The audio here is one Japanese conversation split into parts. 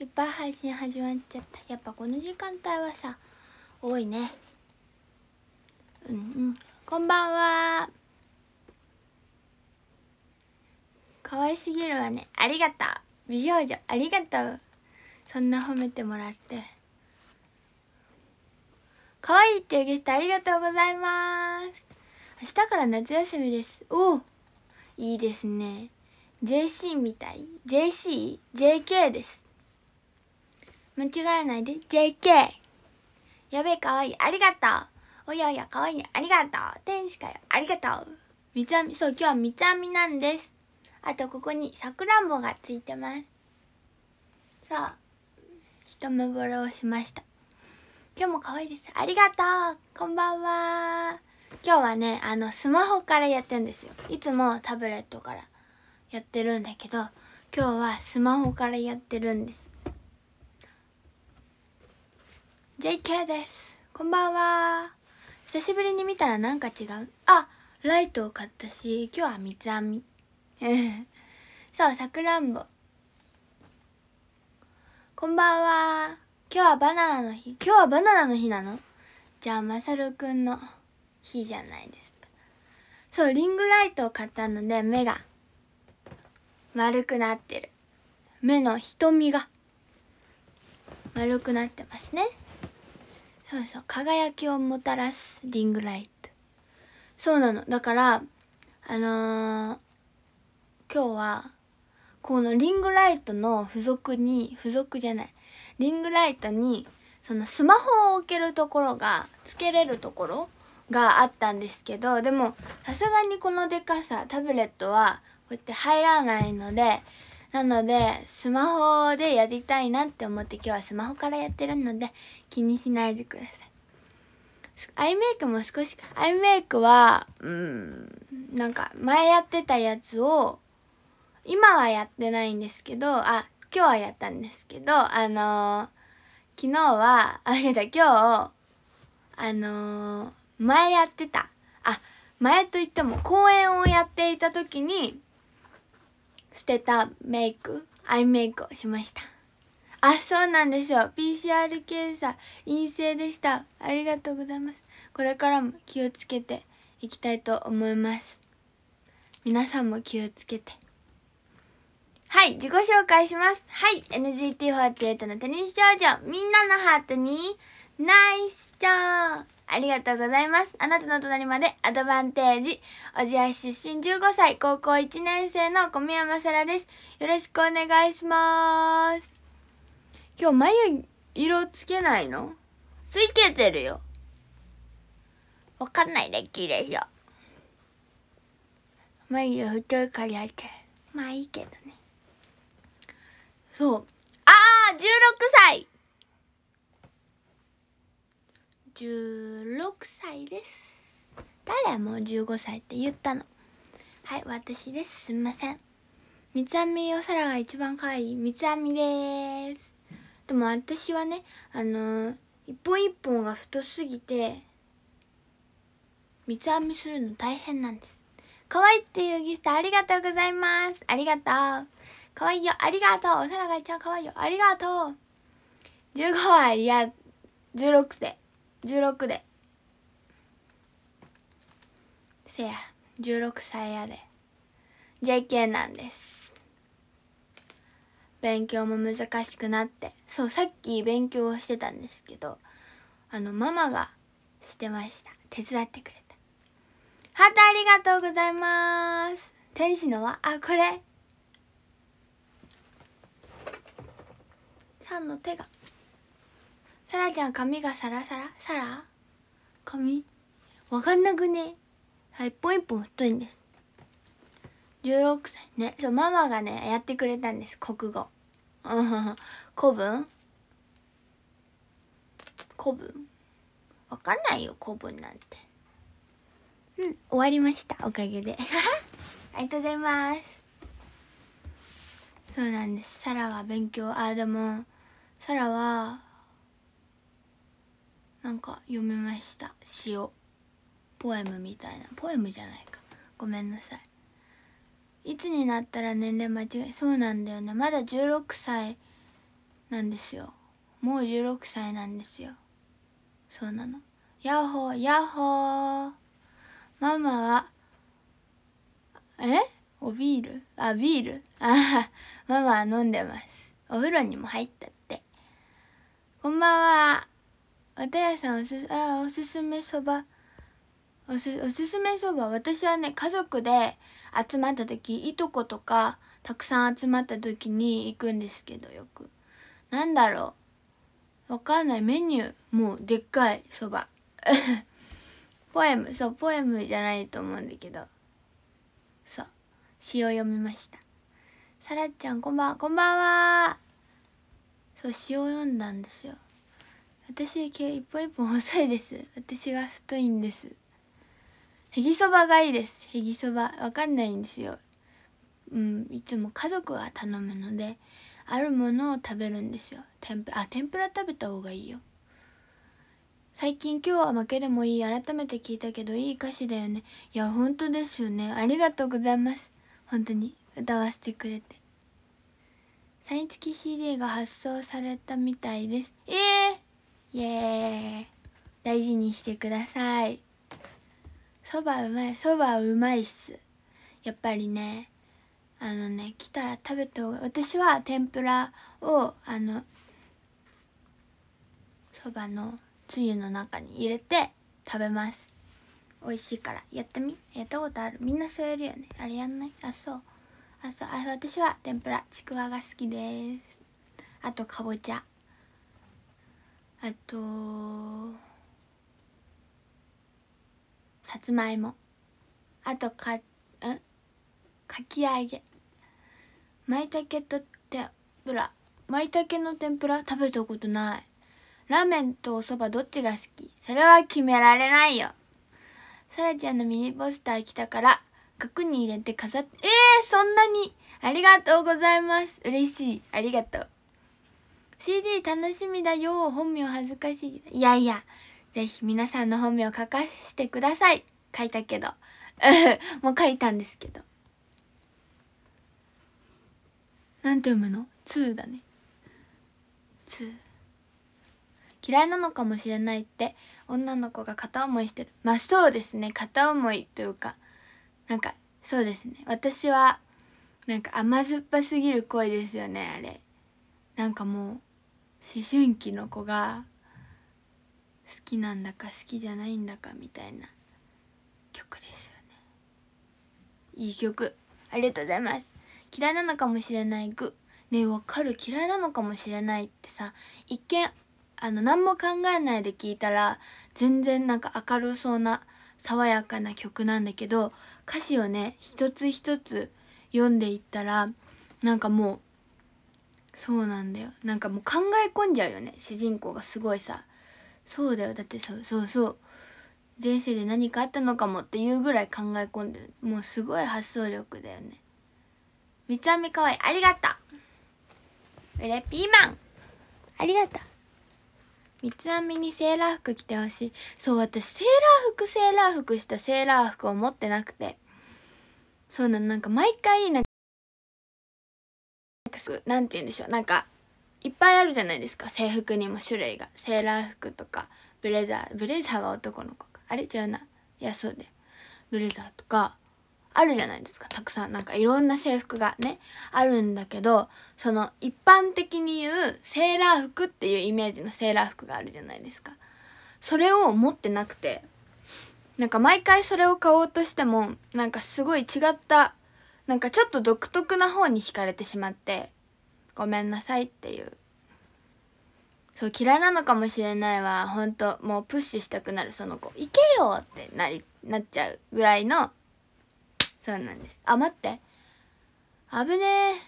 いっぱい配信始まっちゃったやっぱこの時間帯はさ多いねうんうんこんばんは可愛すぎるわねありがとう美少女ありがとうそんな褒めてもらって可愛いっていうゲストありがとうございます明日から夏休みですおおいいですね JC みたい JCJK です間違えないで JK やべえかわいいありがとうおやおやかわいいありがとう天使かよありがとう三つ編みそう今日は三つ編みなんですあとここにさくらんぼがついてますさあ一目ぼれをしました今日も可愛いですありがとうこんばんは今日はねあのスマホからやってんですよいつもタブレットからやってるんだけど今日はスマホからやってるんです JK ですこんばんは久しぶりに見たらなんか違うあライトを買ったし今日は三つ編み そうさくらんぼこんばんは今日はバナナの日今日はバナナの日なのじゃあまさるくんの日じゃないですかそうリングライトを買ったので目が丸くなってる目の瞳が丸くなってますねそうそう輝きをもたらすリングライトそうなのだからあのー、今日はこのリングライトの付属に付属じゃないリングライトにそのスマホを置けるところがつけれるところがあったんですけどでもさすがにこのでかさタブレットはこうやって入らないのでなのでスマホでやりたいなって思って今日はスマホからやってるので気にしないでくださいアイメイクも少しアイメイクはうんなんか前やってたやつを今はやってないんですけどあ今日はやったんですけどあのー、昨日はあれだ今日あのー、前やってたあ前といっても公演をやっていた時に捨てたメイクアイメイクをしましたあそうなんですよ PCR 検査陰性でしたありがとうございますこれからも気をつけていきたいと思います皆さんも気をつけてはい自己紹介しますはい NGT48 のテニス少女みんなのハートにナイスショーありがとうございます。あなたの隣までアドバンテージ。小千谷出身15歳、高校1年生の小宮山らです。よろしくお願いします。今日眉色つけないのついけてるよ。わかんないで、綺麗よ。眉毛太いからって。まあいいけどね。そう。ああ !16 歳16歳です誰もう15歳って言ったのはい私ですすみません三つ編みお皿が一番可愛い三つ編みですでも私はねあのー、一本一本が太すぎて三つ編みするの大変なんです可愛いっていうギフトありがとうございますありがとう可愛いよありがとうお皿が一番可愛いよありがとう15はいや16歳16でせや16歳やで JK なんです勉強も難しくなってそうさっき勉強をしてたんですけどあのママがしてました手伝ってくれたハートありがとうございます天使のはあこれさんの手がさらちゃん髪がサラサラサラ髪わかんなくねはい一本一本太いんです16歳ねそうママがねやってくれたんです国語 古文古文わかんないよ古文なんてうん終わりましたおかげで ありがとうございますそうなんですサラは勉強あでもサラはなんか読みました詩をポエムみたいなポエムじゃないかごめんなさいいつになったら年齢間違いそうなんだよねまだ16歳なんですよもう16歳なんですよそうなのヤッホーヤッホーママはえおビールあビールあママは飲んでますお風呂にも入ったってこんばんはおたやさんおすあおすすめそばおすおすすめそば私はね家族で集まった時いとことかたくさん集まった時に行くんですけどよくなんだろうわかんないメニューもうでっかいそば ポエムそうポエムじゃないと思うんだけどそう詩を読みましたさらちゃんこんばんこんばんはそう詩を読んだんですよ私毛一本一本細いです私が太いんですへぎそばがいいですへぎそばわかんないんですようんいつも家族が頼むのであるものを食べるんですよ天ぷあ天ぷら食べた方がいいよ最近今日は負けでもいい改めて聞いたけどいい歌詞だよねいや本当ですよねありがとうございます本当に歌わせてくれてサイン付き CD が発送されたみたいですええーイエーイ大事にしてくださいそばうまいそばうまいっすやっぱりねあのね来たら食べた方が私は天ぷらをあのそばのつゆの中に入れて食べます美味しいからやってみやったことあるみんなそうやるよねあれやんないあそうあそうあ私は天ぷらちくわが好きですあとかぼちゃあとさつまいもあとかんかき揚げまいたけと天ぷらまいたけの天ぷら食べたことないラーメンとおそばどっちが好きそれは決められないよさらちゃんのミニポスター来たから額に入れて飾ってえー、そんなにありがとうございます嬉しいありがとう CD 楽しみだよ本名恥ずかしいいやいやぜひ皆さんの本名書かせてください書いたけど もう書いたんですけどなんて読むの ?2 だね2嫌いなのかもしれないって女の子が片思いしてるまあそうですね片思いというかなんかそうですね私はなんか甘酸っぱすぎる恋ですよねあれなんかもう思春期の子が好きなんだか好きじゃないんだかみたいな曲ですよねいい曲ありがとうございます嫌いなのかもしれないグねえわかる嫌いなのかもしれないってさ一見あの何も考えないで聴いたら全然なんか明るそうな爽やかな曲なんだけど歌詞をね一つ一つ読んでいったらなんかもうそうなんだよなんかもう考え込んじゃうよね主人公がすごいさそうだよだってそうそうそう前世で何かあったのかもっていうぐらい考え込んでるもうすごい発想力だよね三つ編みかわいいありがとううれピーマンありがとう三つ編みにセーラー服着てほしいそう私セーラー服セーラー服したセーラー服を持ってなくてそうなのなんか毎回なんかく何て言うんでしょうなんかいっぱいあるじゃないですか制服にも種類がセーラー服とかブレザーブレザーは男の子かあれ違うないやそうでブレザーとかあるじゃないですかたくさんなんかいろんな制服がねあるんだけどその一般的に言うセーラー服っていうイメージのセーラー服があるじゃないですかそれを持ってなくてなんか毎回それを買おうとしてもなんかすごい違ったなんかちょっと独特な方に惹かれてしまってごめんなさいっていうそう嫌いなのかもしれないは本当もうプッシュしたくなるその子「行けよ!」ってなりなっちゃうぐらいのそうなんですあ待って危ねえ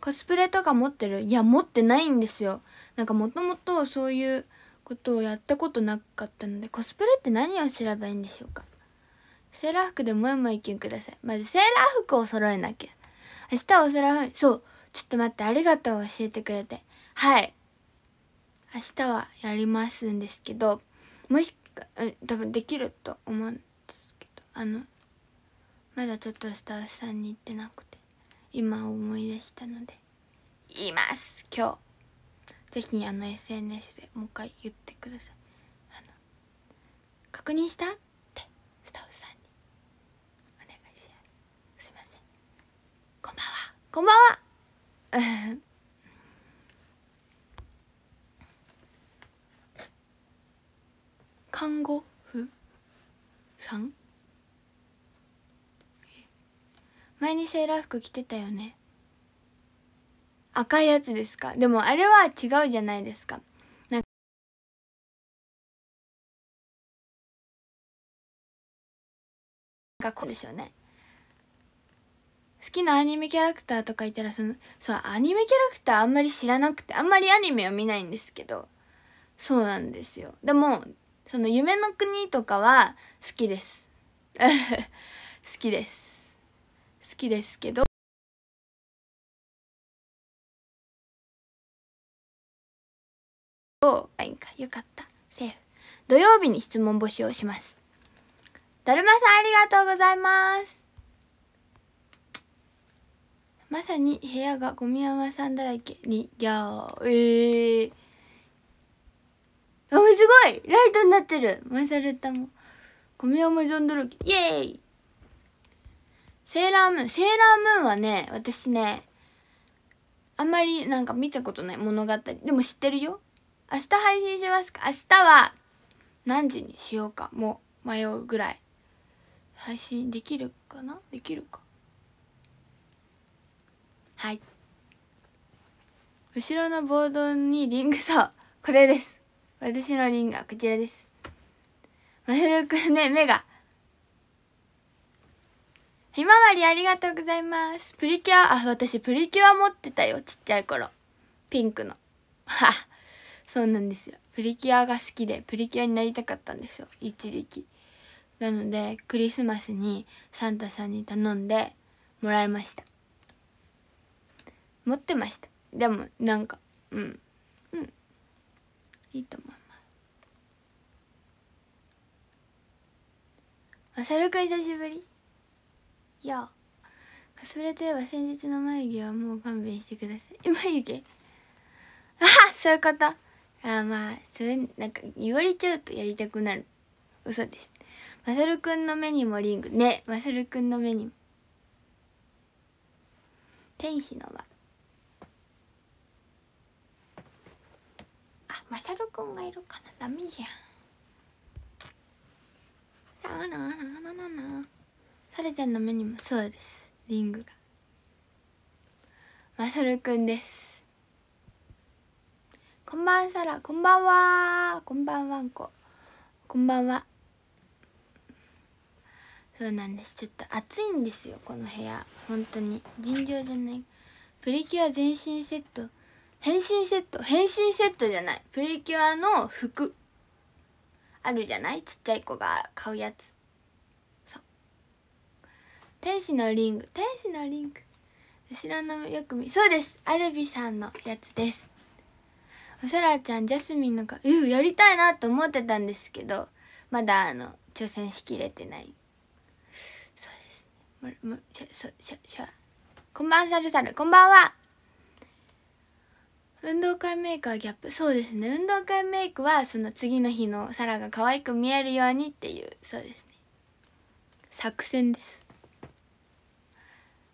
コスプレとか持ってるいや持ってないんですよなんかもともとそういうことをやったことなかったのでコスプレって何をすればいいんでしょうかセーラー服でもやもやキュンくださいまずセーラー服を揃えなきゃ明日はおセーラー服そうちょっと待ってありがとう教えてくれてはい明日はやりますんですけどもしか、うん、多分できると思うんですけどあのまだちょっとスタッフさんに行ってなくて今思い出したので言います今日ぜひあの SNS でもう一回言ってください確認したこんばんは 看護婦さん前にセーラー服着てたよね赤いやつですかでもあれは違うじゃないですかなんかこうですよね好きなアニメキャラクターとかいたらそのそうアニメキャラクターあんまり知らなくてあんまりアニメを見ないんですけどそうなんですよでもその夢の国とかは好きです 好きです好きですけどあいいかよかったセーフ土曜日に質問募集をしますだるまさんありがとうございますまさに部屋がゴミ山さんだらけにギャーえー、あすごいライトになってるマサルタもゴミ山ジョンドロキイエーイセーラームーンセーラームーンはね私ねあんまりなんか見たことない物語でも知ってるよ明日配信しますか明日は何時にしようかもう迷うぐらい配信できるかなできるかはい後ろのボードにリングそうこれです私のリングはこちらですまひるくんね目がひまわりありがとうございますプリキュアあ私プリキュア持ってたよちっちゃい頃ピンクのはそうなんですよプリキュアが好きでプリキュアになりたかったんですよ一時期なのでクリスマスにサンタさんに頼んでもらいました持ってましたでもなんかうんうんいいと思いますあさるくん久しぶりいやカスプレといえば先日の眉毛はもう勘弁してください眉毛ああそういうことああまあそれなんか言われちゃうとやりたくなる嘘ですまさるくんの目にもリングねまさるくんの目にも天使の輪まさるくんがいるからダメじゃんなあなあなあなあなあされちゃんの目にもそうですリングがまさるくんですこんばんさらこんばんはこんばんわんここんばんはそうなんですちょっと暑いんですよこの部屋本当に尋常じゃないプリキュア全身セット変身セット変身セットじゃないプリキュアの服あるじゃないちっちゃい子が買うやつそう天使のリング天使のリング後ろのよく見そうですアルビさんのやつですおそらちゃんジャスミンのかうやりたいなと思ってたんですけどまだあの挑戦しきれてないそうですねこんばんはサルサルこんばんは運動会メイクはギャップそうですね運動会メイクはその次の日のサラが可愛く見えるようにっていうそうですね作戦です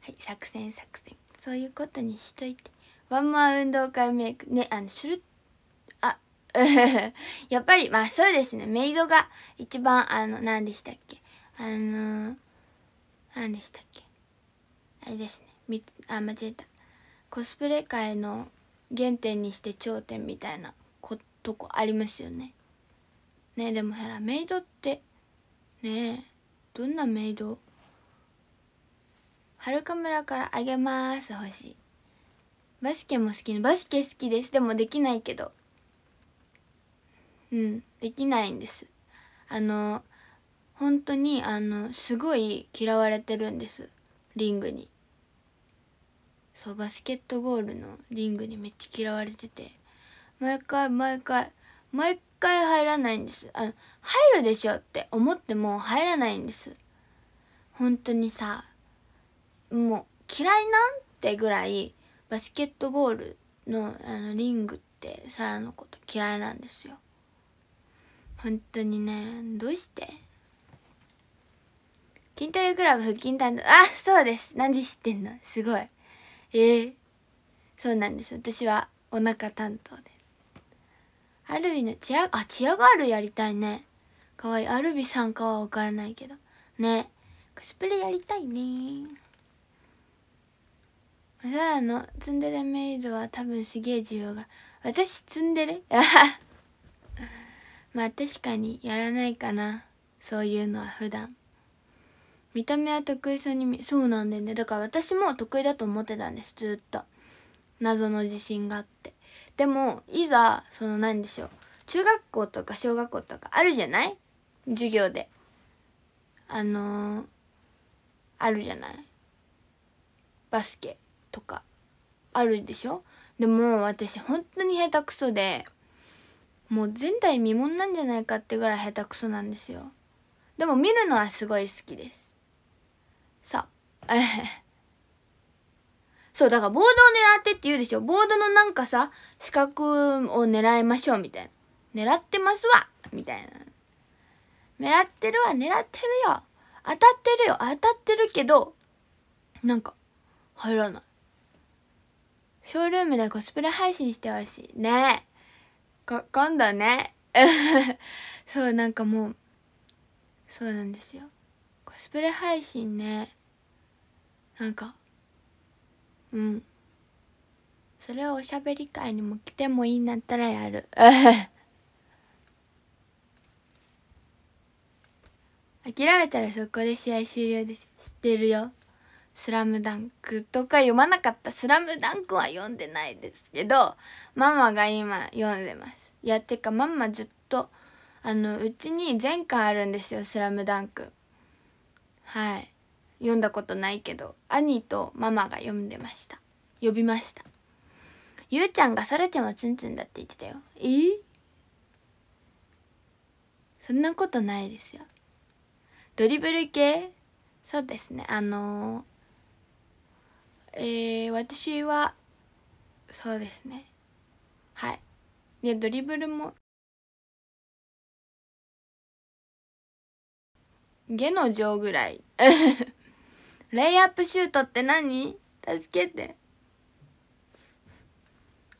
はい作戦作戦そういうことにしといてワンマン運動会メイクねあのするあ やっぱりまあそうですねメイドが一番あの何でしたっけあの何でしたっけあれですねみあ間違えたコスプレ界の原点にして頂点みたいなことこありますよね。ねでもほらメイドってねどんなメイドはるか村からあげます星バスケも好きなバスケ好きですでもできないけどうんできないんですあの本当にあのすごい嫌われてるんですリングにそうバスケットゴールのリングにめっちゃ嫌われてて毎回毎回毎回入らないんですあの入るでしょって思っても入らないんです本当にさもう嫌いなんってぐらいバスケットゴールのあのリングってサラのこと嫌いなんですよ本当にねどうして筋トレクラブ腹筋担当あそうです何で知ってんのすごいええー、そうなんです私はお腹担当ですアルビのチアあチアガールやりたいねかわいいアルビさんかは分からないけどねコスプレやりたいねザラのツンデレメイドは多分すげえ需要が私ツンデレ まあ確かにやらないかなそういうのは普段見た目は得意そうにそうなんだよねだから私も得意だと思ってたんですずっと謎の自信があってでもいざその何でしょう中学校とか小学校とかあるじゃない授業であのー、あるじゃないバスケとかあるでしょでも私本当に下手くそでもう前代未聞なんじゃないかってぐらい下手くそなんですよでも見るのはすごい好きですさあ、え そう、だからボードを狙ってって言うでしょ。ボードのなんかさ、四角を狙いましょうみたいな。狙ってますわみたいな。狙ってるわ、狙ってるよ。当たってるよ、当たってるけど、なんか、入らない。ショールームでコスプレ配信してほしい。ねえ。今度ね。そう、なんかもう、そうなんですよ。コスプレ配信ね。なんかうんそれをおしゃべり会にも来てもいいんだったらやる 諦めたらそこで試合終了です知ってるよ「スラムダンクとか読まなかった「スラムダンクは読んでないですけどママが今読んでますいやてかママずっとあのうちに全巻あるんですよ「スラムダンクはい読んだことないけど兄とママが読んでました呼びましたゆうちゃんがさルちゃんはツンツンだって言ってたよえー、そんなことないですよドリブル系そうですねあのー、えー、私はそうですねはいいやドリブルも下の上ぐらい レイアップシュートって何助けて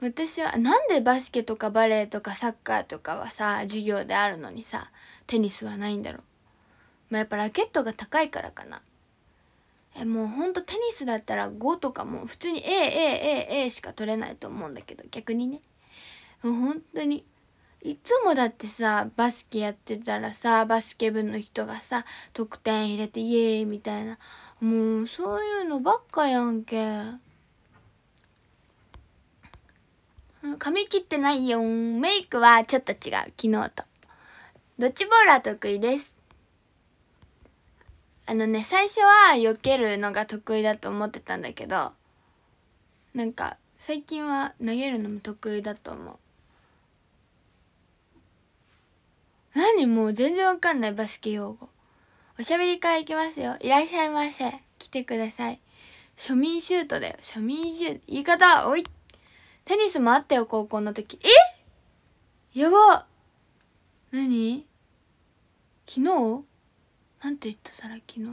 私はなんでバスケとかバレエとかサッカーとかはさ授業であるのにさテニスはないんだろう、まあ、やっぱラケットが高いからかなえもうほんとテニスだったら5とかも普通に AAAA しか取れないと思うんだけど逆にねもう本当にいつもだってさバスケやってたらさバスケ部の人がさ得点入れてイエーイみたいなもうそういうのばっかやんけ髪切ってないよメイクはちょっと違う昨日とドッジボールは得意ですあのね最初は避けるのが得意だと思ってたんだけどなんか最近は投げるのも得意だと思う何もう全然わかんないバスケ用語おしゃべり会行きますよいらっしゃいませ来てください庶民シュートだよ庶民シュート言い方おいテニスもあったよ高校の時えやば何昨日なんて言ったさら昨日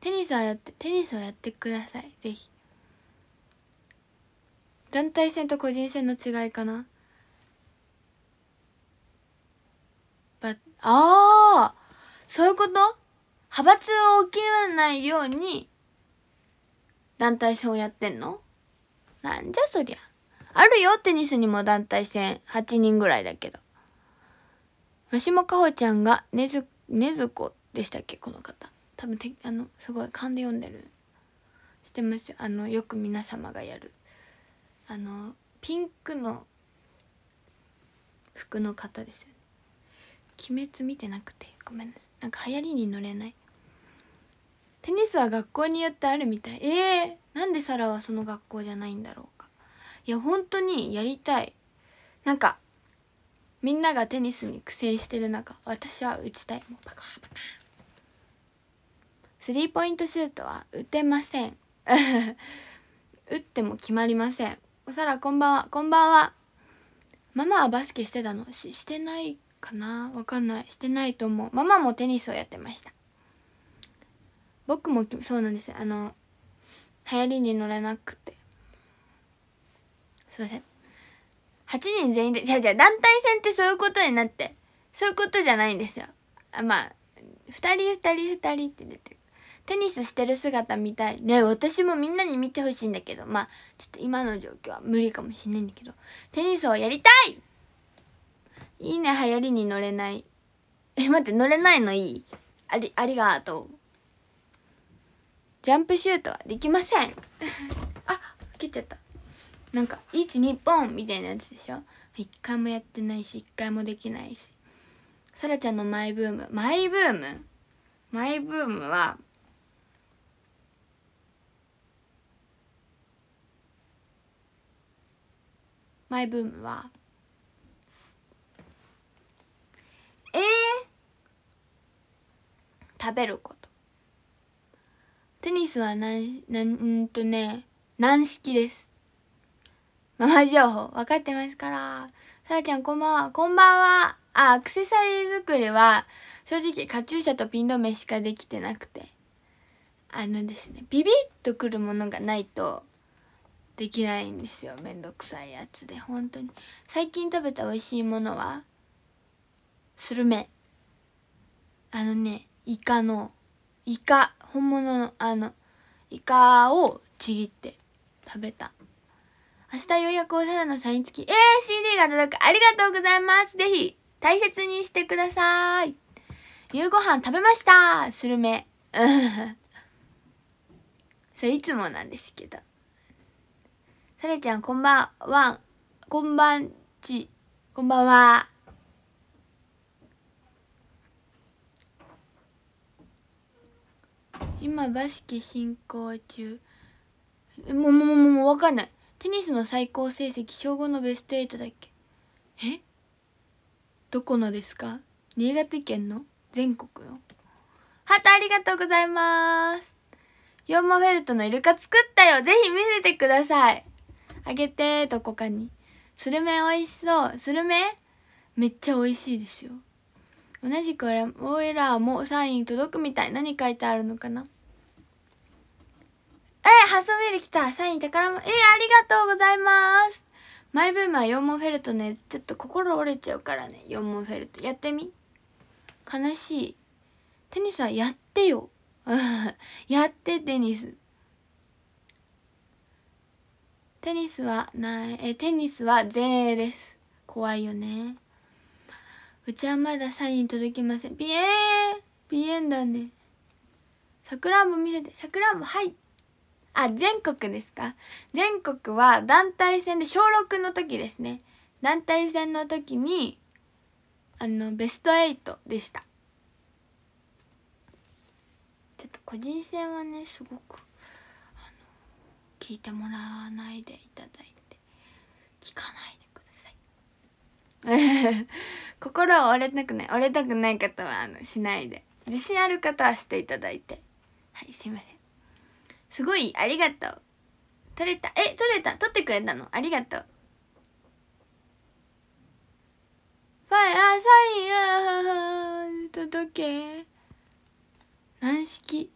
テニスはやってテニスをやってくださいぜひ団体戦と個人戦の違いかなああそういうこと派閥を起きないように団体戦をやってんのなんじゃそりゃ。あるよ、テニスにも団体戦。8人ぐらいだけど。マシモカホちゃんがねず、ねずこでしたっけこの方。多分て、あの、すごい勘で読んでる。してますよ。あの、よく皆様がやる。あの、ピンクの服の方ですよね。鬼滅見てなくてごめんなさいなんか流行りに乗れないテニスは学校によってあるみたいえー、なんでサラはその学校じゃないんだろうかいや本当にやりたいなんかみんながテニスに苦戦してる中私は打ちたいもうパカパカスリーポイントシュートは打てません 打っても決まりませんおさらこんばんはこんばんはママはバスケしてたのししてないかなわかんないしてないと思うママもテニスをやってました僕もそうなんですあの流行りに乗れなくてすいません8人全員でじゃあじゃあ団体戦ってそういうことになってそういうことじゃないんですよあまあ2人2人2人って出てテニスしてる姿見たいね私もみんなに見てほしいんだけどまあちょっと今の状況は無理かもしれないんだけどテニスをやりたいいいね流行りに乗れないえ待って乗れないのいいありありがとうジャンプシュートはできません あ蹴っちゃったなんか1日本みたいなやつでしょ一回もやってないし一回もできないしさらちゃんのマイブームマイブームマイブームはマイブームはえー、食べることテニスは何なんとね軟式ですママ情報分かってますからさあちゃんこんばんはこんばんはあアクセサリー作りは正直カチューシャとピン留めしかできてなくてあのですねビビッとくるものがないとできないんですよめんどくさいやつで本当に最近食べた美味しいものはスルメあのねイカのイカ本物のあのイカをちぎって食べた明日ようやくお皿のサイン付きえー、CD が届くありがとうございますぜひ大切にしてください夕ご飯食べましたスルメそれいつもなんですけどサルちゃんこんばんはこんばんちこんばんは今バスケ進行中もうもうもうもう分かんないテニスの最高成績小5のベスト8だっけえどこのですか新潟県の全国のハートありがとうございますヨーマフェルトのイルカ作ったよぜひ見せてくださいあげてどこかにスルメ美味しそうスルメめっちゃ美味しいですよ同じくオイラーもサイン届くみたい何書いてあるのかなえハストメール来たサイン宝物。えありがとうございますマイブームは羊毛フェルトねちょっと心折れちゃうからね羊毛フェルトやってみ悲しいテニスはやってよ やってテニステニスはないえテニスは前衛です怖いよねうちはまだサイン届きませんビエービエンだねさくらんぼ見せてさくらんぼはいあ全国ですか全国は団体戦で小6の時ですね団体戦の時にあのベスト8でしたちょっと個人戦はねすごく聞いてもらわないでいただいて聞かないでください 心を折れたくない折れたくない方はあのしないで自信ある方はしていただいてはいすいませんすごいありがとう取れたえ取れた取ってくれたのありがとうファイあサインあ届け軟式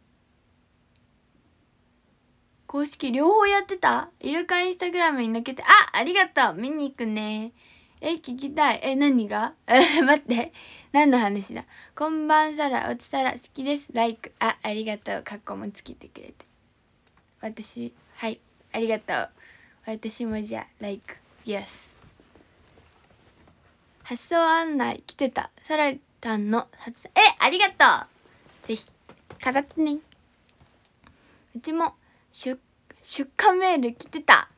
公式両方やってたイルカインスタグラムに抜けてあありがとう見に行くねえ聞きたいえ何がえ 待って何の話だこんばんさらおつさら好きですライクあありがとうかっこもつけてくれて私はいありがとう私もじゃあ like yes 発送案内来てたサラタンの発えありがとうぜひ飾ってねうちも出出荷メール来てた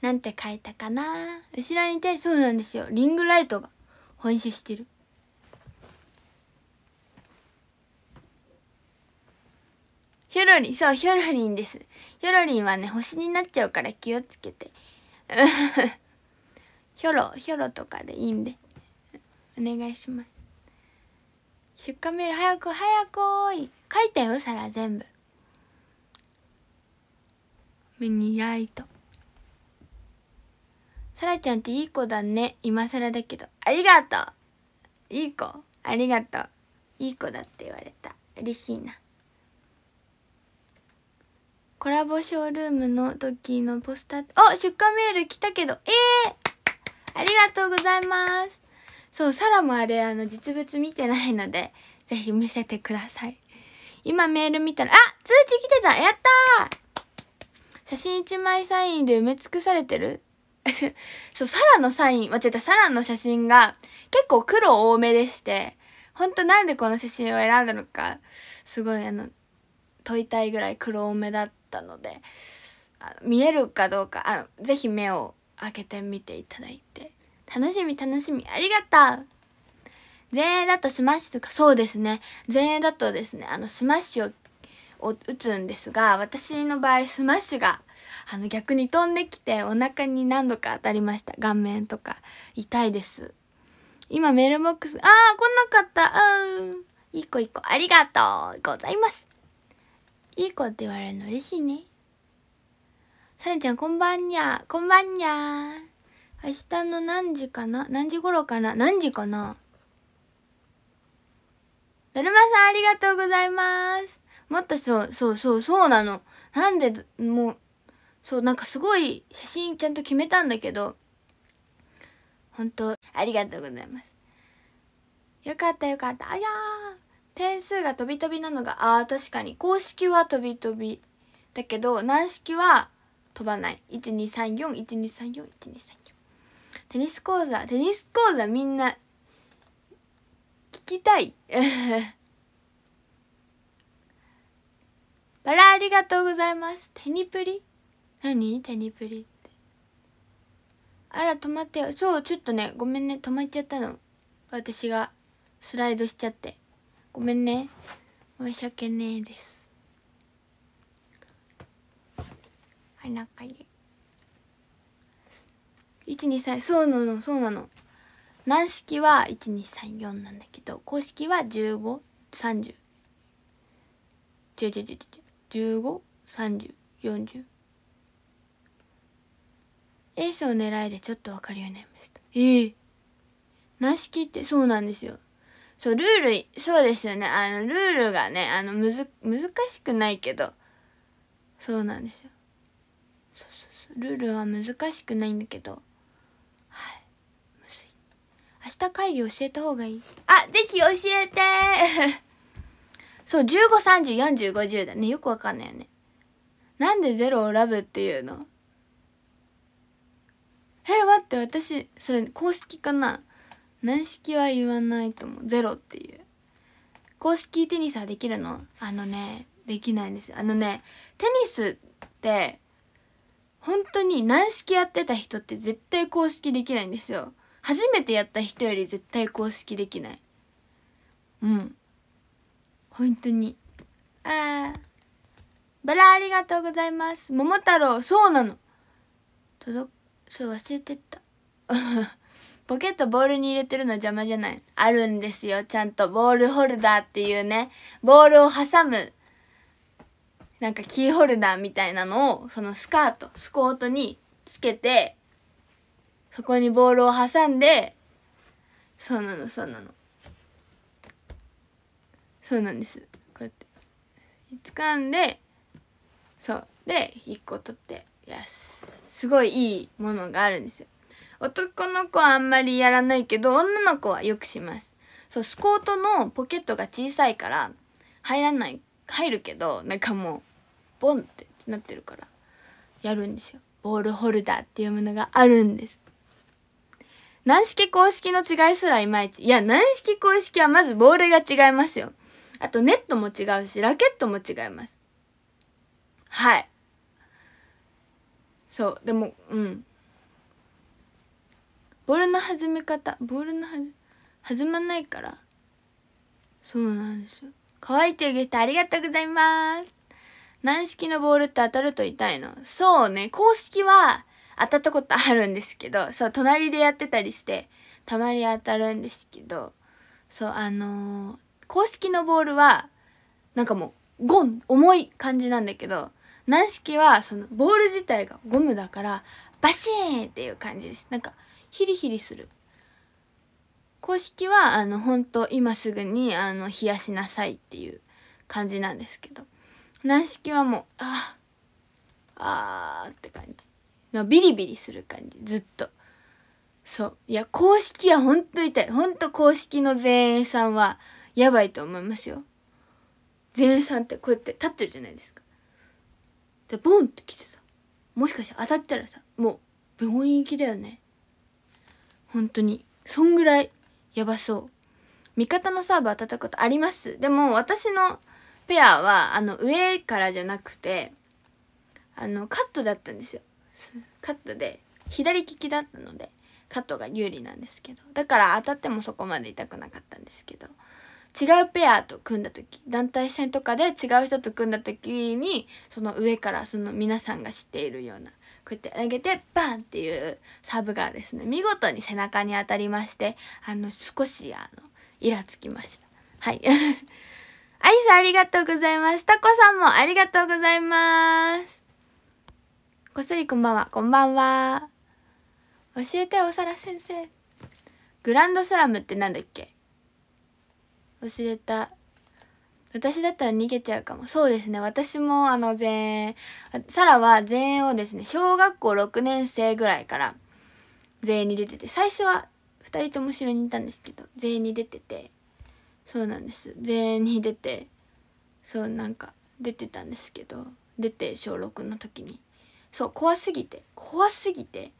なんて書いたかな後ろにいてそうなんですよリングライトが本種してるヒョロリン、そう、ヒョロリンです。ヒョロリンはね、星になっちゃうから気をつけて。ヒョロ、ヒョロとかでいいんで。お願いします。出荷メール早く早くーい。書いてよ、皿全部。目に焼いと。サラちゃんっていい子だね。今更だけど。ありがとういい子ありがとう。いい子だって言われた。嬉しいな。コラボショールームの時のポスターお出荷メール来たけどえー、ありがとうございますそうサラもあれあの実物見てないのでぜひ見せてください今メール見たらあ通知来てたやった写真1枚サインで埋め尽くされてる そうサラのサイン間違えたサラの写真が結構黒多めでしてほんとなんでこの写真を選んだのかすごいあの問いたいぐらい黒多めだっったのであの見えるかどうかあのぜひ目を開けてみていただいて楽しみ楽しみありがとう前衛だとスマッシュとかそうですね前衛だとですねあのスマッシュを打つんですが私の場合スマッシュがあの逆に飛んできてお腹に何度か当たりました顔面とか痛いです今メールボックスああ来なかったうん一個一個ありがとうございますいい子って言われるの嬉しいね。さるちゃん、こんばんにゃ。こんばんにゃ。明日の何時かな何時頃かな何時かなだるまさん、ありがとうございます。もっとそう、そうそう、そうなの。なんで、もう、そう、なんかすごい写真ちゃんと決めたんだけど、本当ありがとうございます。よかったよかった。あやー。点数が飛び飛びなのがああ確かに公式は飛び飛びだけど軟式は飛ばない12341234123テニス講座テニス講座みんな聞きたい バラありがとうございますテニプリ何テニプリってあら止まってよそうちょっとねごめんね止まっちゃったの私がスライドしちゃってごめんね申し訳ねえです鼻かゆい123そうなのそうなの軟式は1234なんだけど公式は1530違う違う違う違う153040エースを狙いでちょっと分かるようになりましたええー、軟式ってそうなんですよそうルールそうですよねあのルールがねあのむず難しくないけどそうなんですよそうそうそうルールは難しくないんだけどはいむずい明日会議教えた方がいいあぜひ教えて そう15304050だねよくわかんないよねなんでゼロをラブっていうのえ待って私それ公式かな軟式は言わないと思うゼロっていう公式テニスはできるのあのねできないんですあのねテニスって本当に軟式やってた人って絶対公式できないんですよ初めてやった人より絶対公式できないうん本当にあーバラありがとうございます桃太郎そうなの届そう忘れてったポケットボールに入れてるの邪魔じゃないあるんですよちゃんとボールホルダーっていうねボールを挟むなんかキーホルダーみたいなのをそのスカートスコートにつけてそこにボールを挟んでそうなのそうなのそうなんですこうやって掴んでそうで1個取ってやすすごいいいものがあるんですよ男の子はあんまりやらないけど女の子はよくしますそうスコートのポケットが小さいから入らない入るけどなんかもうボンってなってるからやるんですよボールホルダーっていうものがあるんです軟式公式の違いすらいまいちいや軟式公式はまずボールが違いますよあとネットも違うしラケットも違いますはいそうでもうんボールの弾み方ボールの弾まないからそうなんですよ可愛いというゲストありがとうございます軟式のボールって当たると痛いのそうね公式は当たったことあるんですけどそう隣でやってたりしてたまに当たるんですけどそうあのー、公式のボールはなんかもうゴン重い感じなんだけど軟式はそのボール自体がゴムだからバシーンっていう感じですなんかヒリヒリする公式はあの本当今すぐにあの冷やしなさいっていう感じなんですけど軟式はもうああーって感じのビリビリする感じずっとそういや公式は本当痛い本当公式の前衛さんはやばいと思いますよ前衛さんってこうやって立ってるじゃないですかでボンって来てさもしかして当たったらさもう病院行きだよね本当にそんぐらいやばそう味方のサーブ当たったことありますでも私のペアはあの上からじゃなくてあのカットだったんですよカットで左利きだったのでカットが有利なんですけどだから当たってもそこまで痛くなかったんですけど違うペアと組んだ時団体戦とかで違う人と組んだ時にその上からその皆さんが知っているようなうやって投げてバンっていうサーブがですね見事に背中に当たりましてあの少しあのイラつきましたはい アリスありがとうございますタコさんもありがとうございますこっそりこんばんはこんばんは教えてお皿先生グランドスラムってなんだっけ忘れた私だったら逃げちゃうかもそうですね私もあの全員サラは全員をですね小学校6年生ぐらいから全員に出てて最初は2人とも後ろにいたんですけど全員に出ててそうなんです全員に出てそうなんか出てたんですけど出て小6の時にそう怖すぎて怖すぎて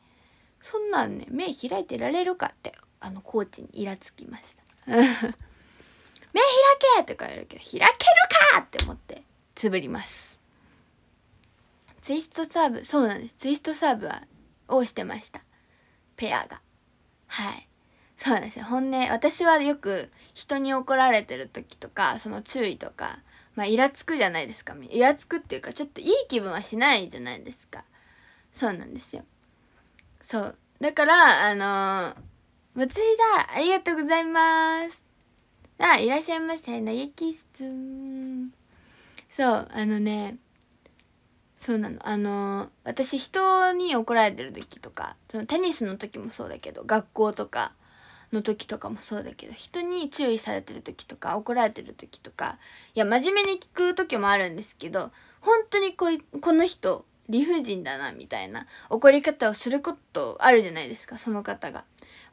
そんなんね目開いてられるかってあのコーチにイラつきました目開けとか言るけど、開けるかって思って、つぶります。ツイストサーブ、そうなんです。ツイストサーブは、をしてました。ペアが。はい。そうなんですよ。本音、私はよく人に怒られてる時とか、その注意とか、まあ、イラつくじゃないですか。イラつくっていうか、ちょっといい気分はしないじゃないですか。そうなんですよ。そう。だから、あのー、私だありがとうございますあいらっしゃいませなゆきっすそうあのねそうなのあの私人に怒られてる時とかそのテニスの時もそうだけど学校とかの時とかもそうだけど人に注意されてる時とか怒られてる時とかいや真面目に聞く時もあるんですけど本当にここの人理不尽だなみたいな怒り方をすることあるじゃないですかその方が。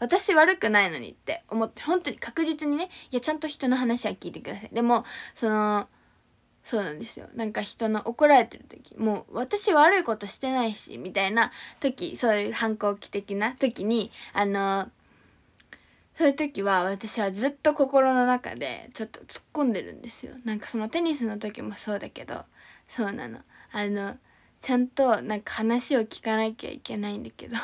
私悪くないのにって思って本当に確実にねいやちゃんと人の話は聞いてくださいでもそのそうなんですよなんか人の怒られてる時もう私悪いことしてないしみたいな時そういう反抗期的な時にあのそういう時は私はずっと心の中でちょっと突っ込んでるんですよなんかそのテニスの時もそうだけどそうなのあのちゃんとなんか話を聞かなきゃいけないんだけど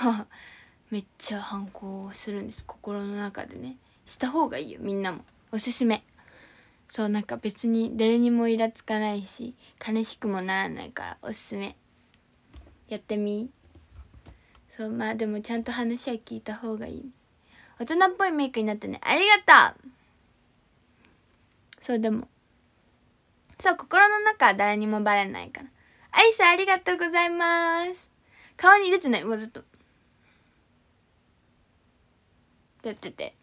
めっちゃ反抗するんです心の中でねした方がいいよみんなもおすすめそうなんか別に誰にもイラつかないし悲しくもならないからおすすめやってみそうまあでもちゃんと話は聞いた方がいい大人っぽいメイクになったねありがとうそうでもそう心の中は誰にもバレないからアイスありがとうございます顔に出てないわずっとやってて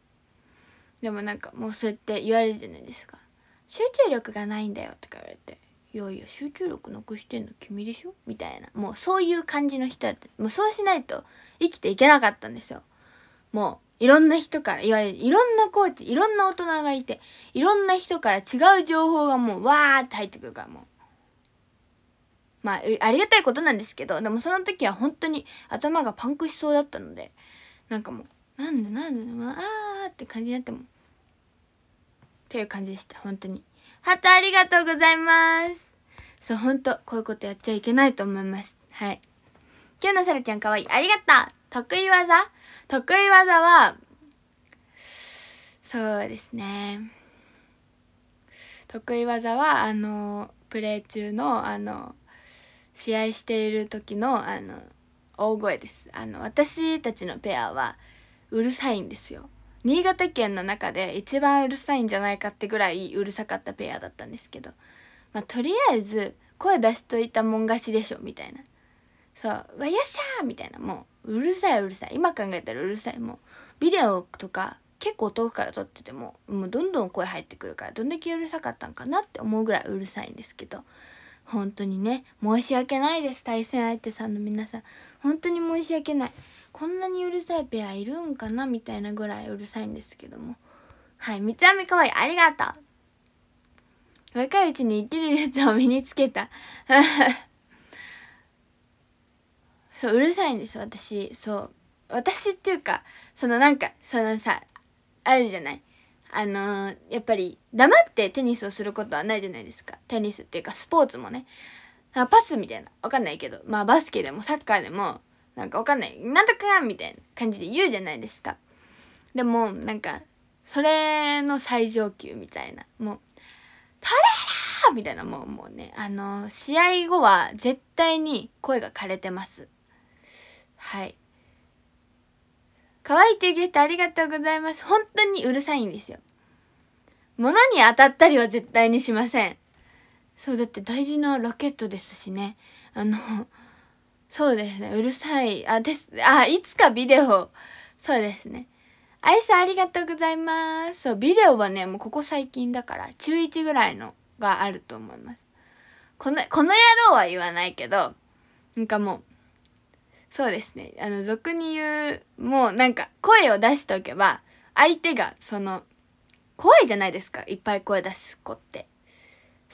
でもなんかもうそうやって言われるじゃないですか「集中力がないんだよ」とか言われて「いやいや集中力なくしてんの君でしょ」みたいなもうそういう感じの人だってもうそうしないと生きていけなかったんですよもういろんな人から言われるいろんなコーチいろんな大人がいていろんな人から違う情報がもうわーって入ってくるからもうまあありがたいことなんですけどでもその時は本当に頭がパンクしそうだったのでなんかもうなんでなんでもあって感じになってもっていう感じでした本当にハートありがとうございますそう本当こういうことやっちゃいけないと思いますはい今日のさらちゃんかわいいありがとう得意技得意技はそうですね得意技はあのプレー中のあの試合している時のあの大声ですあの私たちのペアはうるさいんですよ新潟県の中で一番うるさいんじゃないかってぐらいうるさかったペアだったんですけど、まあ、とりあえず声出しといたもん勝ちでしょみたいなそう「うわよっしゃー!」みたいなもううるさいうるさい今考えたらうるさいもうビデオとか結構遠くから撮っててももうどんどん声入ってくるからどんだけうるさかったんかなって思うぐらいうるさいんですけど本当にね申し訳ないです対戦相手さんの皆さん本当に申し訳ないこんなにうるさいペアいるんかなみたいなぐらいうるさいんですけどもはい三つ編みかわいいありがとう若いうちに生きるやつを身につけた そううるさいんです私そう私っていうかそのなんかそのさあるじゃないあのー、やっぱり黙ってテニスをすることはないじゃないですかテニスっていうかスポーツもねパスみたいなわかんないけどまあバスケでもサッカーでもなんかわかんないなんとかみたいな感じで言うじゃないですかでもなんかそれの最上級みたいなもう「トレーラー!」みたいなもうもうねあの試合後は絶対に声が枯れてますはい可愛いっていうゲストありがとうございます本当にうるさいんですよ物に当たったりは絶対にしませんそうだって大事なラケットですしねあのそうですねうるさいあですあいつかビデオそうですねアイスありがとうございますそうビデオはねもうここ最近だから中1ぐらいのがあると思いますこのこの野郎は言わないけどなんかもうそうですねあの俗に言うもうなんか声を出しておけば相手がその怖いじゃないですかいっぱい声出す子って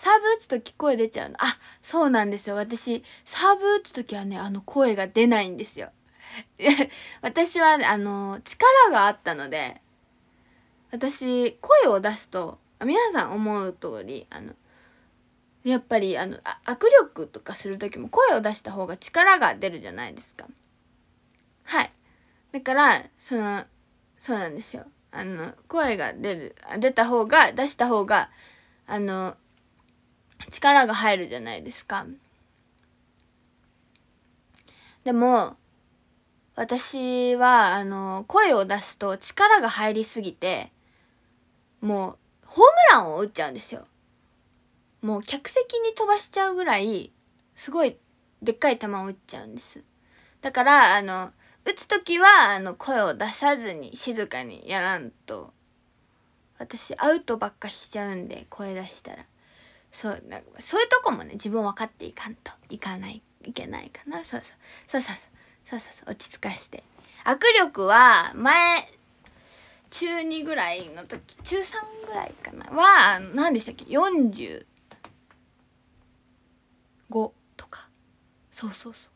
サーブ打つ時声出ちゃうのあそうなんですよ私サーブ打つ時はねあの声が出ないんですよ 私はあの力があったので私声を出すと皆さん思う通りあのやっぱりあの握力とかする時も声を出した方が力が出るじゃないですかはいだからそのそうなんですよあの声が出る出た方が出した方があの力が入るじゃないですかでも私はあの声を出すと力が入りすぎてもうホームランを打っちゃうんですよもう客席に飛ばしちゃうぐらいすごいでっかい球を打っちゃうんですだからあの打つ時はあの声を出さずに静かにやらんと私アウトばっかしちゃうんで声出したらそうそういうとこもね自分分かっていかんといかないいけないかなそうそうそうそうそうそうそう落ち着かして握力は前中2ぐらいの時中3ぐらいかなは何でしたっけ45とかそうそうそう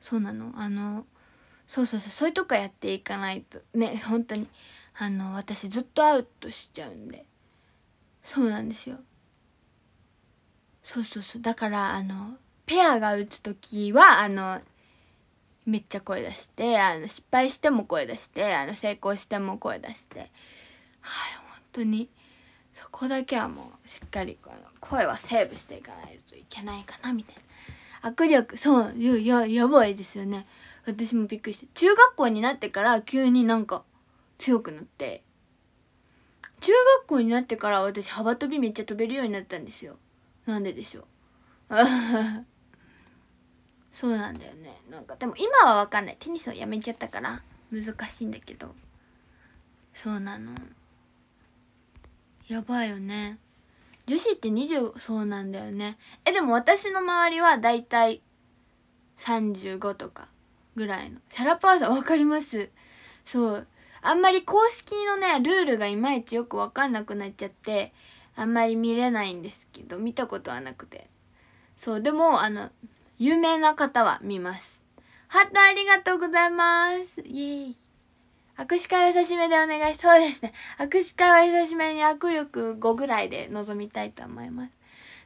そうなのあのそうそうそうそういうとこやっていかないとね本当にあの私ずっとアウトしちゃうんでそうなんですよそうそうそうだからあのペアが打つ時はあのめっちゃ声出してあの失敗しても声出してあの成功しても声出してはい本当にそこだけはもうしっかりあの声はセーブしていかないといけないかなみたいな握力そうやややばいですよね私もびっくりして中学校になってから急になんか強くなって中学校になってから私幅跳びめっちゃ跳べるようになったんですよなんででしょう そうなんだよねなんかでも今は分かんないテニスをやめちゃったから難しいんだけどそうなのやばいよね女子って20そうなんだよねえでも私の周りはだいたい35とかぐらいのシャラパーさん分かりますそうあんまり公式のねルールがいまいちよく分かんなくなっちゃってあんまり見れないんですけど見たことはなくてそうでもあの有名な方は見ますハートありがとうございますイエーイ握手会は久しぶりでお願いそうですね握手会は久しぶりに握力5ぐらいで臨みたいと思います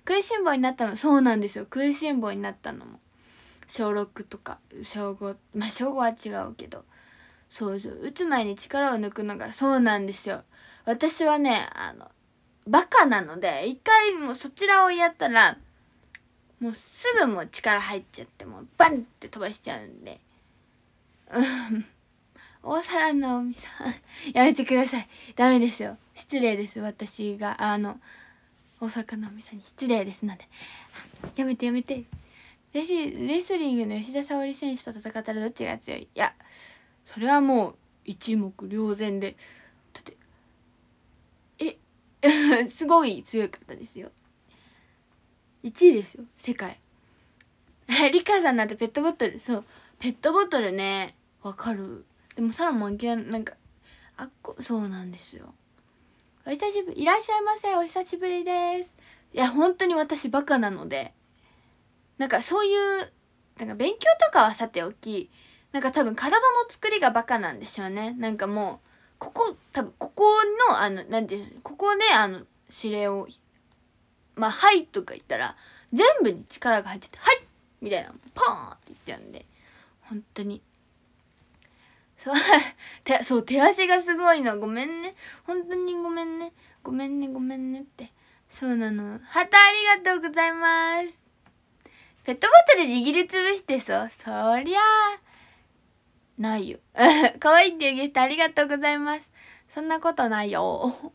食いしん坊になったのそうなんですよ食いしん坊になったのも小6とか小5まあ小5は違うけどそうそう打つ前に力を抜くのがそうなんですよ私はねあのバカなので一回もうそちらをやったらもうすぐもう力入っちゃってもうバンって飛ばしちゃうんでうん大皿のみさんやめてくださいダメですよ失礼です私があの大阪のみさんに失礼ですのでやめてやめてレスリングの吉田沙保里選手と戦ったらどっちが強いいやそれはもう一目瞭然で すごい強かったですよ1位ですよ世界 リカさんなんてペットボトルそうペットボトルねわかるでもサラもン嫌いなんかあっこそうなんですよお久しぶりいらっしゃいませお久しぶりですいや本当に私バカなのでなんかそういうなんか勉強とかはさておきなんか多分体の作りがバカなんでしょうねなんかもうここ多分ここのあのなんていうのここで、ね、あの指令をまあ「はい」とか言ったら全部に力が入っちゃって「はい」みたいなポーンって言っちゃうんで本当にそう手 そう手足がすごいのごめんね本当にごめんねごめんねごめんねってそうなのはた、ありがとうございますペットボトル握りつぶしてそうそりゃあないよ。可愛いっていうゲストありがとうございます。そんなことないよ。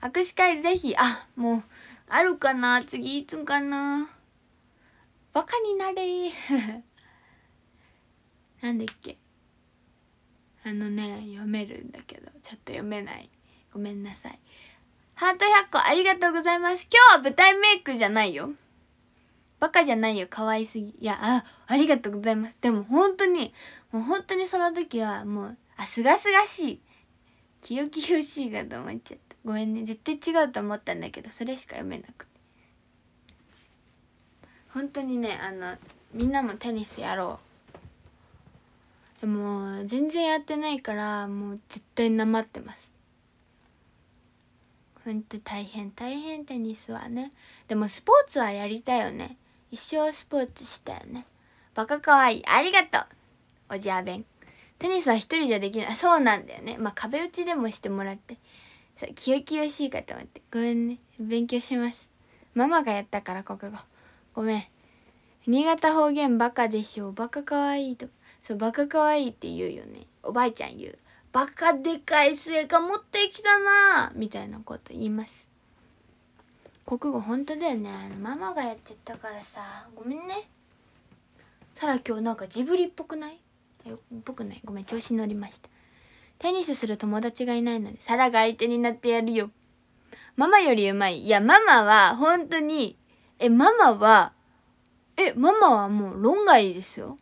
握手会ぜひ、あ、もう、あるかな次いつかなバカになれ なんだっけあのね、読めるんだけど、ちょっと読めない。ごめんなさい。ハート100個ありがとうございます。今日は舞台メイクじゃないよ。バカじゃないよ可愛すぎいやあありがとうございますでも本当にもう本当にその時はもうあすがすがしい気よ気よしいなと思っちゃったごめんね絶対違うと思ったんだけどそれしか読めなくて本当にねあのみんなもテニスやろうでも全然やってないからもう絶対なまってますほんと大変大変テニスはねでもスポーツはやりたいよね一生スポーツしたよねバカかわいいありがとうおじあべんテニスは一人じゃできないそうなんだよねまあ壁打ちでもしてもらってそうきよきよしいかと思ってごめんね勉強しますママがやったから国語ごめん新潟方言バカでしょバカかわいいとそうバカかわいいって言うよねおばあちゃん言うバカでかいスイカ持ってきたなみたいなこと言います国語本当だよねあのママがやっちゃったからさごめんねさら今日なんかジブリっぽくないぽくないごめん調子乗りましたテニスする友達がいないのでサラが相手になってやるよママよりうまいいやママは本当にえママはえママはもう論外ですよ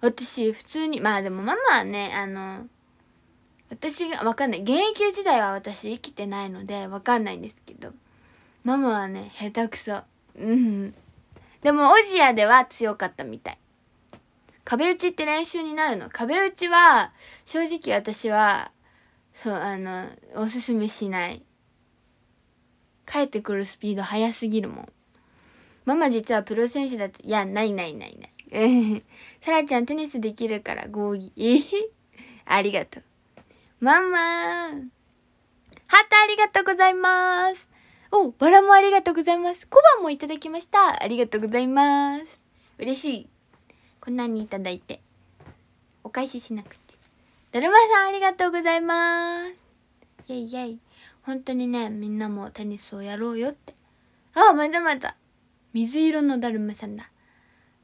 私普通にまあでもママはねあの私がわかんない現役時代は私生きてないのでわかんないんですけどママはね下手くそうんでもオジアでは強かったみたい壁打ちって練習になるの壁打ちは正直私はそうあのおすすめしない帰ってくるスピード速すぎるもんママ実はプロ選手だっていやないないないない サラちゃんテニスできるから合議 ありがとうママハートありがとうございますお、バラもありがとうございます。小判もいただきました。ありがとうございます。嬉しい。こんなにいただいて。お返ししなくてだるまさんありがとうございます。イェイイェイ。本当にね、みんなもテニスをやろうよって。あ、まだまだ。水色のだるまさんだ。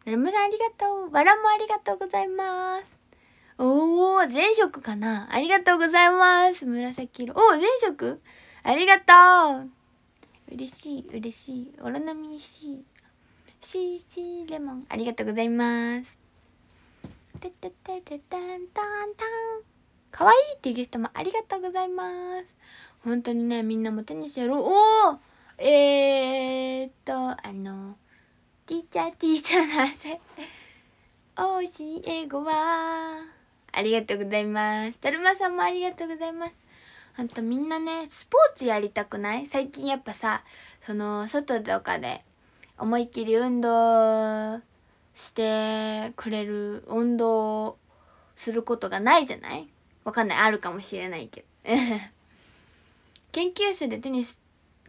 だるまさんありがとう。バラもありがとうございます。おお前職かなありがとうございます。紫色。おお前職ありがとう。嬉しい嬉しいオロナミシーシーシーレモンありがとうございますててててたんたんたんかわいいっていうゲストもありがとうございます本当にねみんなもテニスやろうおおえー、っとあのティーチャーティーチャーなぜおいしい英語はありがとうございますだるまさんもありがとうございますあとみんなねスポーツやりたくない最近やっぱさその外とかで思いっきり運動してくれる運動することがないじゃないわかんないあるかもしれないけど 研究室でテニス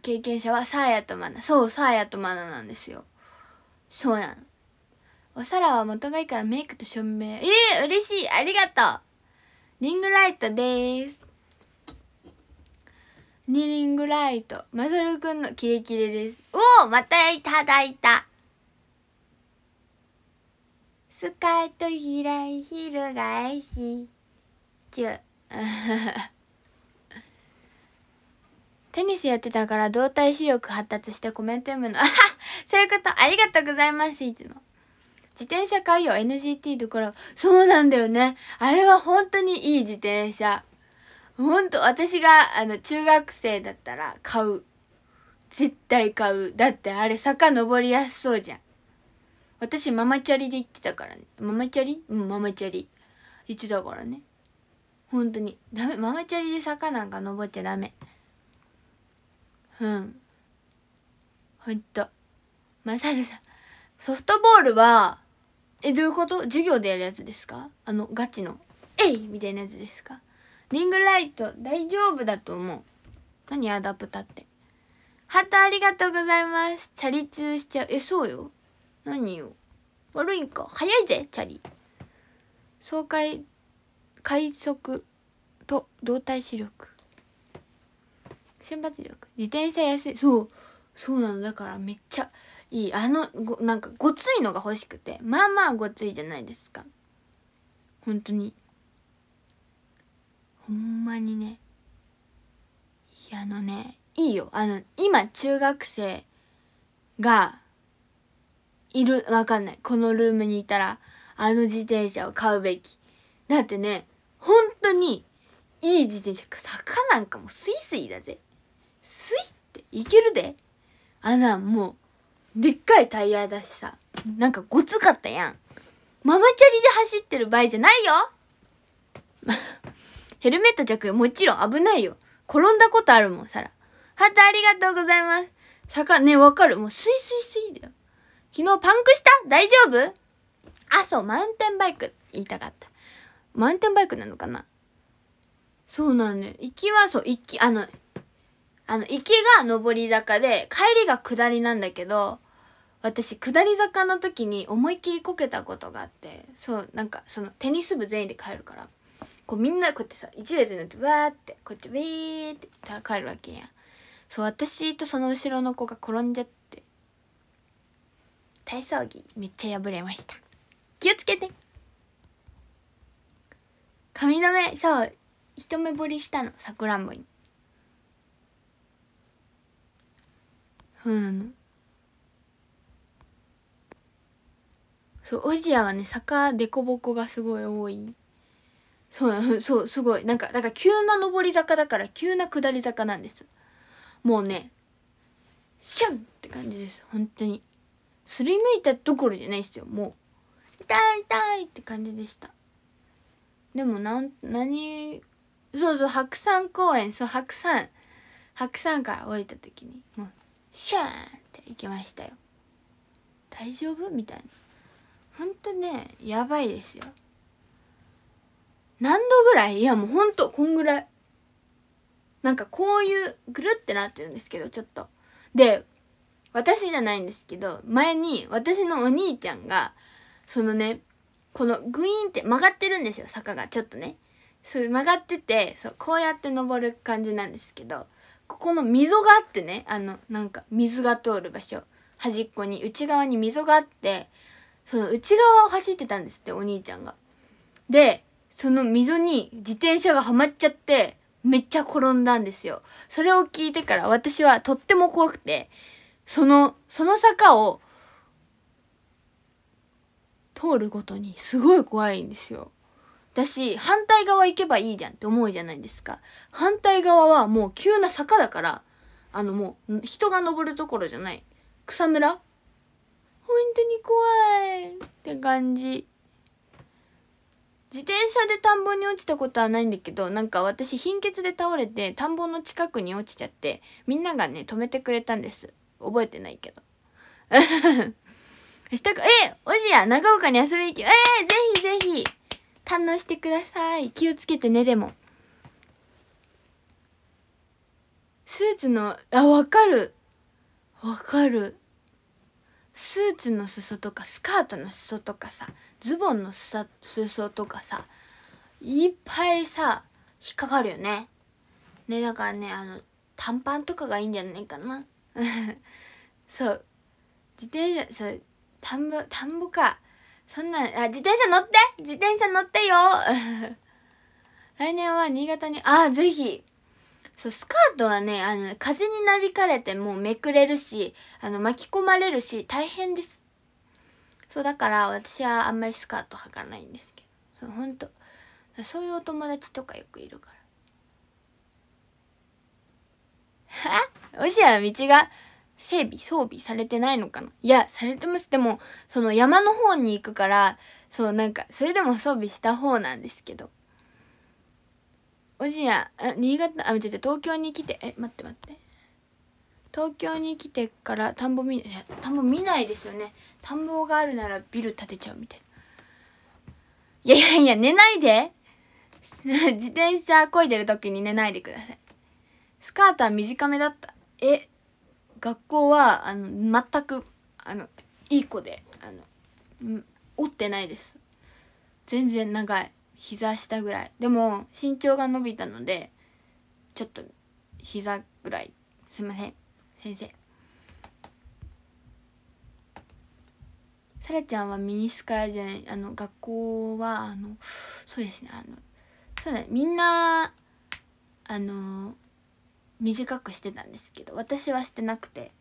経験者はサーヤとマナそうサーヤとマナなんですよそうなのお皿は元がいいからメイクと照明ええー、嬉しいありがとうリングライトですニリングライトマサルくんのキレキレですおおまたいただいたスカートひらいひるがえしちゅ テニスやってたから動体視力発達してコメント読むの そういうことありがとうございますいつも自転車買うよ NGT ところそうなんだよねあれは本当にいい自転車本当私があの中学生だったら買う絶対買うだってあれ坂登りやすそうじゃん私ママチャリで行ってたからねママチャリうんママチャリ行ってたからね本当にダメママチャリで坂なんか登っちゃダメうんほんとまさるさんソフトボールはえどういうこと授業でやるやつですかあのガチの「えい!」みたいなやつですかリングライト大丈夫だと思う何アダプタってハートありがとうございますチャリ通しちゃうえそうよ何よ悪いんか早いぜチャリ爽快快速と動体視力瞬発力自転車安いそうそうなのだからめっちゃいいあのごなんかごついのが欲しくてまあまあごついじゃないですか本当にほんまにねいやあのねいいよあの今中学生がいるわかんないこのルームにいたらあの自転車を買うべきだってね本当にいい自転車坂なんかもスイスイだぜスイっていけるであなもうでっかいタイヤだしさなんかごつかったやんママチャリで走ってる場合じゃないよヘルメット着用もちろん危ないよ転んだことあるもんサラハートありがとうございます坂ねわかるもうスイスイスイだよ昨日パンクした大丈夫あそうマウンテンバイク言いたかったマウンテンバイクなのかなそうなんだよ行きはそう行きあのあの行きが上り坂で帰りが下りなんだけど私下り坂の時に思いっきりこけたことがあってそうなんかそのテニス部全員で帰るからこうみんなこうやってさ一列になってわーってこうやってウィーってえるわけやんそう私とその後ろの子が転んじゃって体操着めっちゃ破れました気をつけて髪の目そう一目惚れしたのさくらんぼにそうなのそうおじやはね坂凸凹がすごい多いそう そうすごいなんかだから急な上り坂だから急な下り坂なんですもうねシュンって感じです本当にすりむいたどころじゃないですよもう痛い痛いって感じでしたでもなん何そうそう白山公園そう白山白山から降りた時にもうシューンって行きましたよ大丈夫みたいなほんとねやばいですよ何度ぐらいいやもうほんとこんぐらいなんかこういうぐるってなってるんですけどちょっとで私じゃないんですけど前に私のお兄ちゃんがそのねこのグイーンって曲がってるんですよ坂がちょっとねそう曲がっててそうこうやって登る感じなんですけどここの溝があってねあのなんか水が通る場所端っこに内側に溝があってその内側を走ってたんですってお兄ちゃんが。でその溝に自転車がはまっちゃってめっちゃ転んだんですよ。それを聞いてから私はとっても怖くてそのその坂を通るごとにすごい怖いんですよ。だし反対側行けばいいじゃんって思うじゃないですか。反対側はもう急な坂だからあのもう人が登るところじゃない草むら本当に怖いって感じ。自転車で田んぼに落ちたことはないんだけどなんか私貧血で倒れて田んぼの近くに落ちちゃってみんながね止めてくれたんです覚えてないけど明日かえおじや長岡に遊びに行きえー、ぜひぜひ堪能してください気をつけてねでもスーツのあわかるわかるスーツの裾とかスカートの裾とかさズボンの裾とかさいっぱいさ引っかかるよねねだからねあの短パンとかがいいんじゃないかな そう自転車そう田んぼ田んぼかそんなあ自転車乗って自転車乗ってよ 来年は新潟にああぜひそうスカートはねあの風になびかれてもうめくれるしあの巻き込まれるし大変ですそうだから私はあんまりスカート履かないんですけどそうほんとそういうお友達とかよくいるからもしや道が整備装備されてないのかないやされてますでもその山の方に行くからそうなんかそれでも装備した方なんですけどおじやあ新潟あ見てて、東京に来てえ待って待って東京に来てから田んぼ見田んぼ見ないですよね田んぼがあるならビル建てちゃうみたいないやいやいや寝ないで 自転車こいでる時に寝ないでくださいスカートは短めだったえ学校はあの全くあのいい子であの折ってないです全然長い膝下ぐらいでも身長が伸びたのでちょっと膝ぐらいすいません先生さらちゃんはミニスカじゃないあの学校はあのそうですねあのそうだ、ね、みんなあの短くしてたんですけど私はしてなくて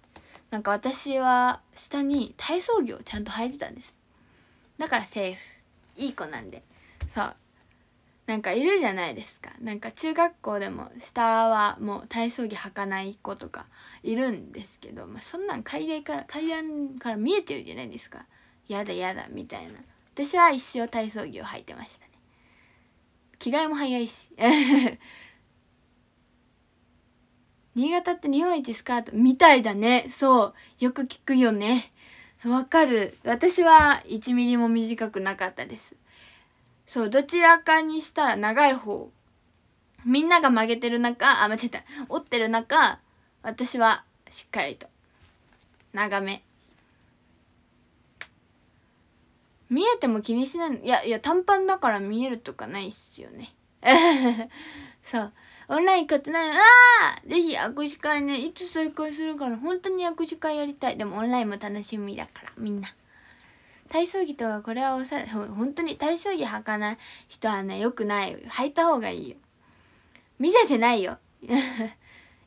なんか私は下に体操着をちゃんと履いてたんですだからセーフいい子なんでそうなんかいるじゃないですかなんか中学校でも下はもう体操着履かない子とかいるんですけど、まあ、そんなん階段から階段から見えてるじゃないですかやだやだみたいな私は一生体操着を履いてましたね着替えも早いし 新潟って日本一スカートみたいだねそうよく聞くよねわかる私は1ミリも短くなかったですそうどちらかにしたら長い方みんなが曲げてる中あ間違えた折ってる中私はしっかりと長め見えても気にしないいやいや短パンだから見えるとかないっすよね そうオンライン買ってないああぜひ握手会ねいつ再開するから本当に握手会やりたいでもオンラインも楽しみだからみんな体操着とかこれはおさ本当に体操着履かない人はねよくない履いた方がいいよ見せてないよ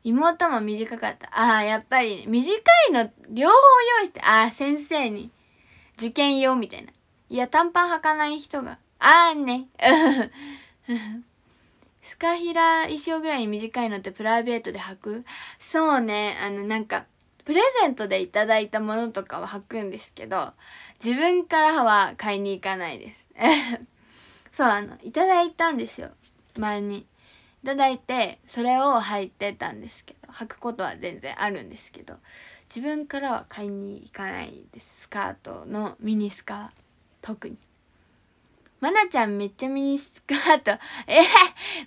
妹も短かったああやっぱり、短いの両方用意してああ先生に受験用みたいないや短パン履かない人がああねスカヒラ衣装ぐらいに短いのってプライベートで履くそうねあのなんかプレゼントでいただいたものとかは履くんですけど自分からは買いに行かないです そうあのいただいたんですよ前にいただいてそれを履いてたんですけど履くことは全然あるんですけど自分からは買いに行かないですスカートのミニスカ特にまなちゃんめっちゃミニスカート えー、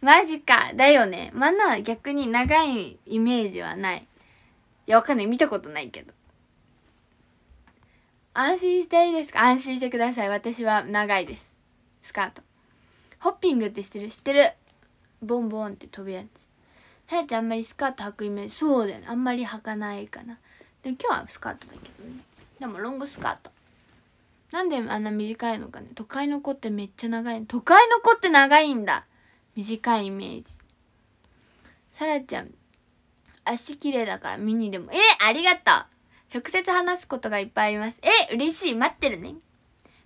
マジかだよねナは逆に長いイメージはないいやわかんない見たことないけど安心していいですか安心してください。私は長いです。スカート。ホッピングって知ってる知ってる。ボンボンって飛ぶやつ。さやちゃんあんまりスカート履くイメージ。そうだよね。あんまり履かないかな。で今日はスカートだけどね。でもロングスカート。なんであんな短いのかね。都会の子ってめっちゃ長い。都会の子って長いんだ。短いイメージ。さらちゃん、足綺麗だからミニでも。えありがとう直接話すことがいっぱいありますえ嬉しい待ってるね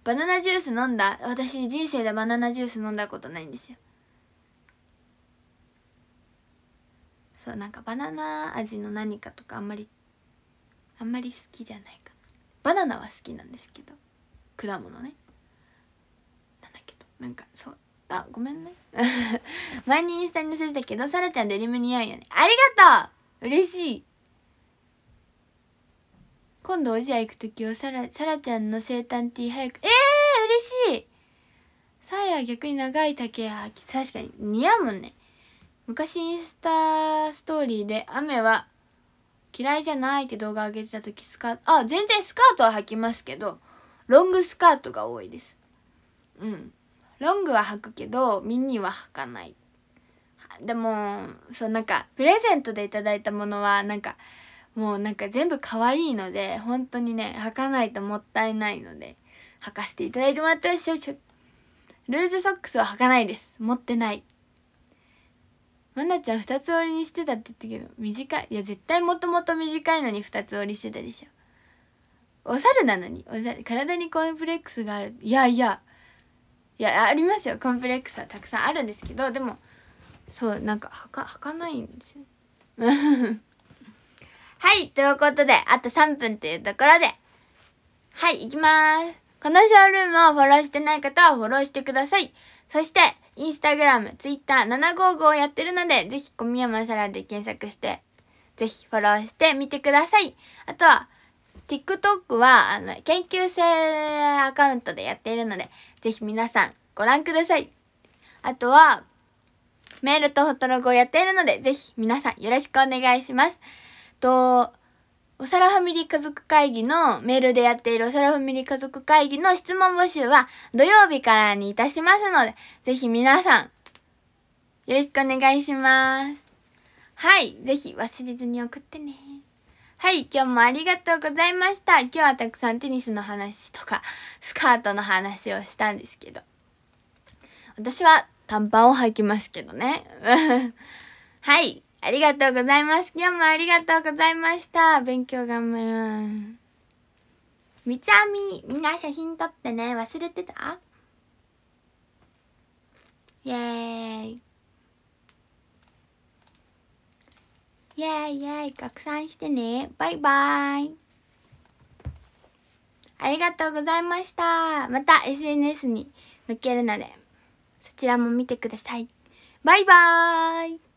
バナナジュース飲んだ私人生でバナナジュース飲んだことないんですよそうなんかバナナ味の何かとかあんまりあんまり好きじゃないかバナナは好きなんですけど果物ねなんだけどなんかそうあごめんね 前にインスタに載せてたけどさらちゃんデニム似合うよねありがとう嬉しい今度おじや行く時をさらさらちゃんの生誕ティー早くええー、嬉しいさあや逆に長い竹や確かに似合うもんね昔インスタストーリーで雨は嫌いじゃないって動画上げてた時スカートあ全然スカートは履きますけどロングスカートが多いですうんロングは履くけどミニは履かないでもそうなんかプレゼントで頂いたものはなんかもうなんか全部可愛いので本当にね履かないともったいないので履かせていただいてもらったらしょょルーズソックスは履かないです持ってないまなちゃん2つ折りにしてたって言ったけど短いいや絶対もともと短いのに2つ折りしてたでしょお猿なのにお猿体にコンプレックスがあるいやいやいやありますよコンプレックスはたくさんあるんですけどでもそうなんかはかはかないんですよはい、ということで、あと3分というところで、はい、行きまーす。このショールームをフォローしてない方はフォローしてください。そして、インスタグラム、ツイッター、755をやってるので、ぜひ、小宮山サラで検索して、ぜひフォローしてみてください。あとは、TikTok は、あの、研究生アカウントでやっているので、ぜひ皆さんご覧ください。あとは、メールとフォトログをやっているので、ぜひ皆さんよろしくお願いします。とおさらファミリー家族会議のメールでやっているおさらファミリー家族会議の質問募集は土曜日からにいたしますので、ぜひ皆さん、よろしくお願いします。はい、ぜひ忘れずに送ってね。はい、今日もありがとうございました。今日はたくさんテニスの話とか、スカートの話をしたんですけど。私は短パンを履きますけどね。はい。ありがとうございます。今日もありがとうございました。勉強頑張ります。みつあみ、みんな写真撮ってね。忘れてたイェーイ。イェーイイェーイ。拡散してね。バイバイ。ありがとうございました。また SNS に載っけるので、そちらも見てください。バイバーイ。